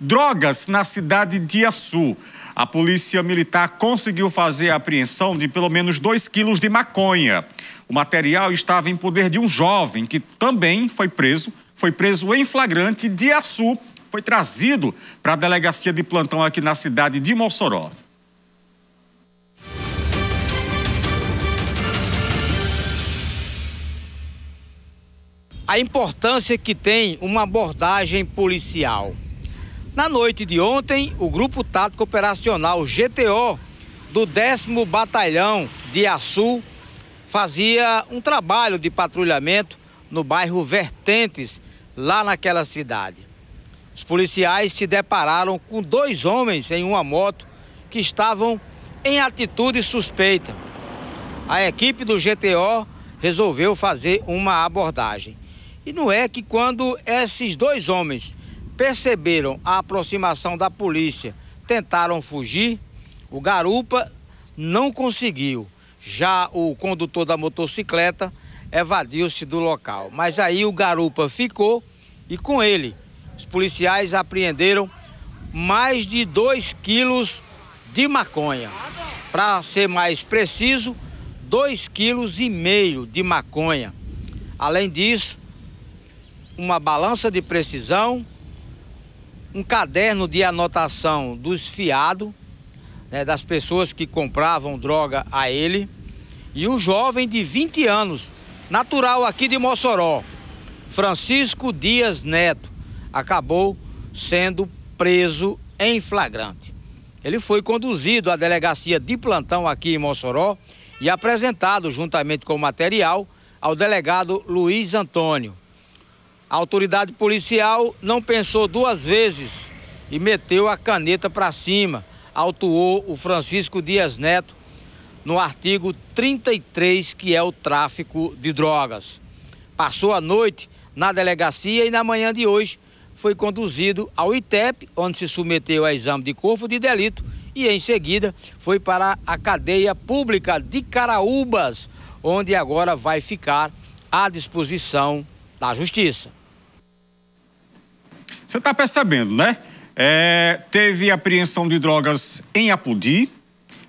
drogas na cidade de Iaçu. A polícia militar conseguiu fazer a apreensão de pelo menos 2 quilos de maconha. O material estava em poder de um jovem que também foi preso, foi preso em flagrante de Iaçu, foi trazido para a delegacia de plantão aqui na cidade de Mossoró. A importância que tem uma abordagem policial. Na noite de ontem, o Grupo Tático Operacional GTO do 10 Batalhão de Açu fazia um trabalho de patrulhamento no bairro Vertentes, lá naquela cidade. Os policiais se depararam com dois homens em uma moto que estavam em atitude suspeita. A equipe do GTO resolveu fazer uma abordagem. E não é que quando esses dois homens perceberam a aproximação da polícia, tentaram fugir. O garupa não conseguiu. Já o condutor da motocicleta evadiu-se do local. Mas aí o garupa ficou e com ele os policiais apreenderam mais de 2 quilos de maconha. Para ser mais preciso, 2,5 quilos e meio de maconha. Além disso, uma balança de precisão, um caderno de anotação dos fiados, né, das pessoas que compravam droga a ele, e um jovem de 20 anos, natural aqui de Mossoró, Francisco Dias Neto, acabou sendo preso em flagrante. Ele foi conduzido à delegacia de plantão aqui em Mossoró e apresentado, juntamente com o material, ao delegado Luiz Antônio. A autoridade policial não pensou duas vezes e meteu a caneta para cima, autuou o Francisco Dias Neto no artigo 33, que é o tráfico de drogas. Passou a noite na delegacia e na manhã de hoje foi conduzido ao ITEP, onde se submeteu a exame de corpo de delito e em seguida foi para a cadeia pública de Caraúbas, onde agora vai ficar à disposição da justiça. Você está percebendo, né? É, teve apreensão de drogas em Apodi,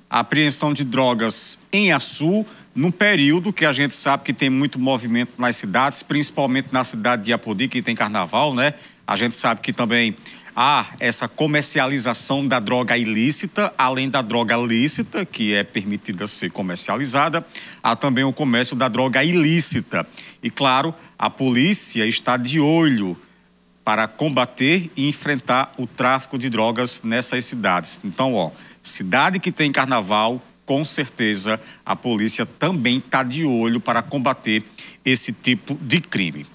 apreensão de drogas em Açu, num período que a gente sabe que tem muito movimento nas cidades, principalmente na cidade de Apodi, que tem carnaval, né? A gente sabe que também há essa comercialização da droga ilícita, além da droga lícita, que é permitida ser comercializada, há também o comércio da droga ilícita. E, claro, a polícia está de olho para combater e enfrentar o tráfico de drogas nessas cidades. Então, ó, cidade que tem carnaval, com certeza a polícia também está de olho para combater esse tipo de crime.